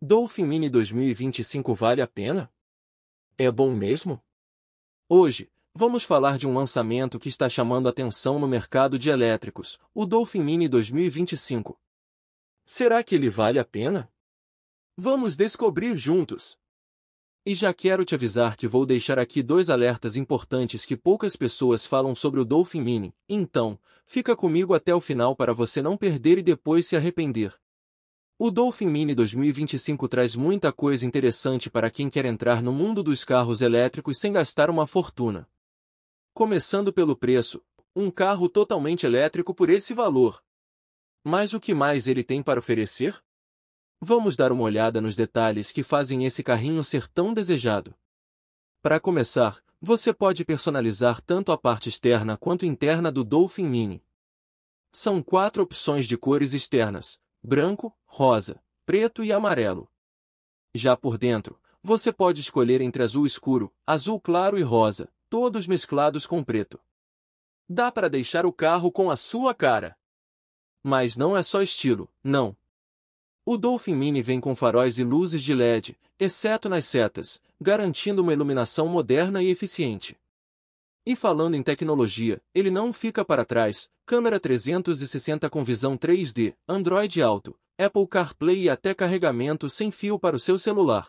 Dolphin Mini 2025 vale a pena? É bom mesmo? Hoje, vamos falar de um lançamento que está chamando atenção no mercado de elétricos, o Dolphin Mini 2025. Será que ele vale a pena? Vamos descobrir juntos! E já quero te avisar que vou deixar aqui dois alertas importantes que poucas pessoas falam sobre o Dolphin Mini, então, fica comigo até o final para você não perder e depois se arrepender. O Dolphin Mini 2025 traz muita coisa interessante para quem quer entrar no mundo dos carros elétricos sem gastar uma fortuna. Começando pelo preço, um carro totalmente elétrico por esse valor. Mas o que mais ele tem para oferecer? Vamos dar uma olhada nos detalhes que fazem esse carrinho ser tão desejado. Para começar, você pode personalizar tanto a parte externa quanto interna do Dolphin Mini. São quatro opções de cores externas, branco, rosa, preto e amarelo. Já por dentro, você pode escolher entre azul escuro, azul claro e rosa, todos mesclados com preto. Dá para deixar o carro com a sua cara. Mas não é só estilo, não. O Dolphin Mini vem com faróis e luzes de LED, exceto nas setas, garantindo uma iluminação moderna e eficiente. E falando em tecnologia, ele não fica para trás, câmera 360 com visão 3D, Android Auto, Apple CarPlay e até carregamento sem fio para o seu celular.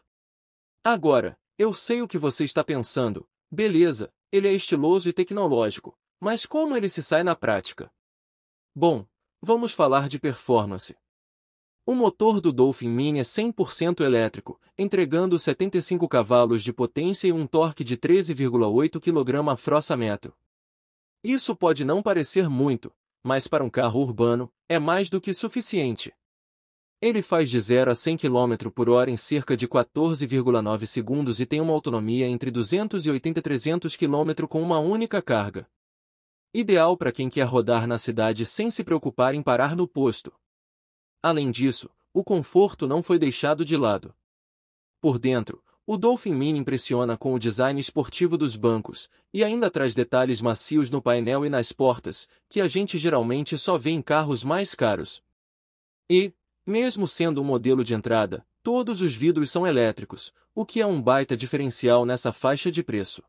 Agora, eu sei o que você está pensando. Beleza, ele é estiloso e tecnológico, mas como ele se sai na prática? Bom, vamos falar de performance. O motor do Dolphin Mini é 100% elétrico, entregando 75 cavalos de potência e um torque de 13,8 kg a metro Isso pode não parecer muito, mas para um carro urbano, é mais do que suficiente. Ele faz de 0 a 100 km por hora em cerca de 14,9 segundos e tem uma autonomia entre 280 e 300 km com uma única carga. Ideal para quem quer rodar na cidade sem se preocupar em parar no posto. Além disso, o conforto não foi deixado de lado. Por dentro, o Dolphin Mini impressiona com o design esportivo dos bancos, e ainda traz detalhes macios no painel e nas portas, que a gente geralmente só vê em carros mais caros. E, mesmo sendo um modelo de entrada, todos os vidros são elétricos, o que é um baita diferencial nessa faixa de preço.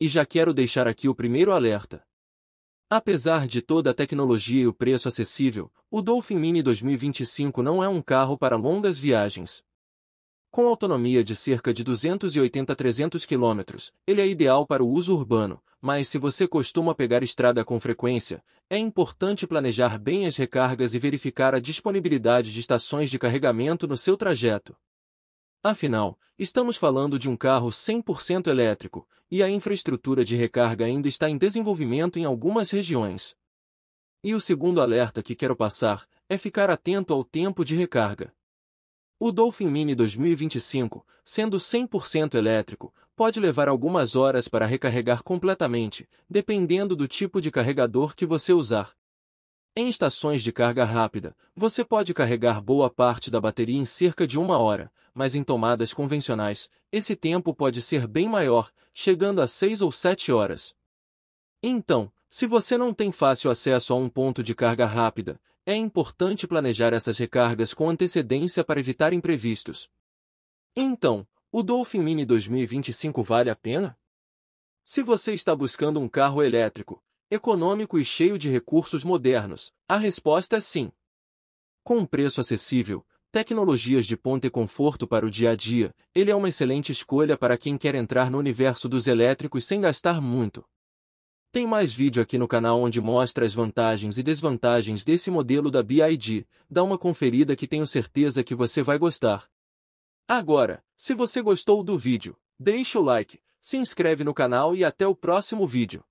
E já quero deixar aqui o primeiro alerta. Apesar de toda a tecnologia e o preço acessível, o Dolphin Mini 2025 não é um carro para longas viagens. Com autonomia de cerca de 280 a 300 km, ele é ideal para o uso urbano, mas se você costuma pegar estrada com frequência, é importante planejar bem as recargas e verificar a disponibilidade de estações de carregamento no seu trajeto. Afinal, estamos falando de um carro 100% elétrico, e a infraestrutura de recarga ainda está em desenvolvimento em algumas regiões. E o segundo alerta que quero passar é ficar atento ao tempo de recarga. O Dolphin Mini 2025, sendo 100% elétrico, pode levar algumas horas para recarregar completamente, dependendo do tipo de carregador que você usar, em estações de carga rápida, você pode carregar boa parte da bateria em cerca de uma hora, mas em tomadas convencionais, esse tempo pode ser bem maior, chegando a 6 ou 7 horas. Então, se você não tem fácil acesso a um ponto de carga rápida, é importante planejar essas recargas com antecedência para evitar imprevistos. Então, o Dolphin Mini 2025 vale a pena? Se você está buscando um carro elétrico, econômico e cheio de recursos modernos? A resposta é sim. Com um preço acessível, tecnologias de ponta e conforto para o dia a dia, ele é uma excelente escolha para quem quer entrar no universo dos elétricos sem gastar muito. Tem mais vídeo aqui no canal onde mostra as vantagens e desvantagens desse modelo da BID, dá uma conferida que tenho certeza que você vai gostar. Agora, se você gostou do vídeo, deixa o like, se inscreve no canal e até o próximo vídeo.